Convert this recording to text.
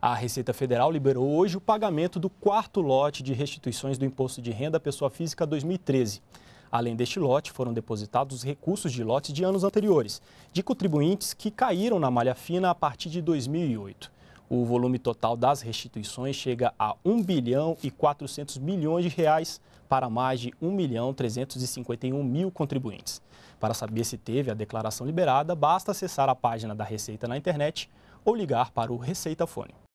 A Receita Federal liberou hoje o pagamento do quarto lote de restituições do Imposto de Renda à Pessoa Física 2013. Além deste lote, foram depositados recursos de lotes de anos anteriores, de contribuintes que caíram na malha fina a partir de 2008. O volume total das restituições chega a 1 bilhão e 400 milhões de reais para mais de 1 milhão 351 mil contribuintes. Para saber se teve a declaração liberada, basta acessar a página da Receita na internet ou ligar para o Receita Fone.